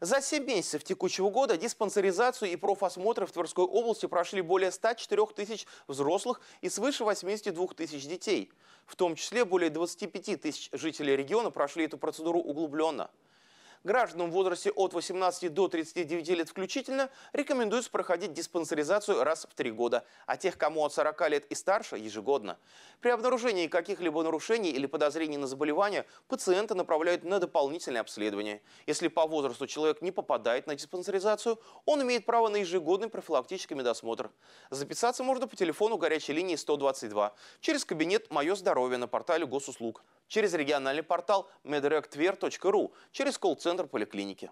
За 7 месяцев текущего года диспансеризацию и профосмотры в Тверской области прошли более 104 тысяч взрослых и свыше 82 тысяч детей. В том числе более 25 тысяч жителей региона прошли эту процедуру углубленно. Гражданам в возрасте от 18 до 39 лет включительно рекомендуется проходить диспансеризацию раз в три года, а тех, кому от 40 лет и старше, ежегодно. При обнаружении каких-либо нарушений или подозрений на заболевание пациента направляют на дополнительное обследование. Если по возрасту человек не попадает на диспансеризацию, он имеет право на ежегодный профилактический медосмотр. Записаться можно по телефону горячей линии 122, через кабинет «Мое здоровье» на портале госуслуг, через региональный портал medrectver.ru, через колл-центр центр поликлиники.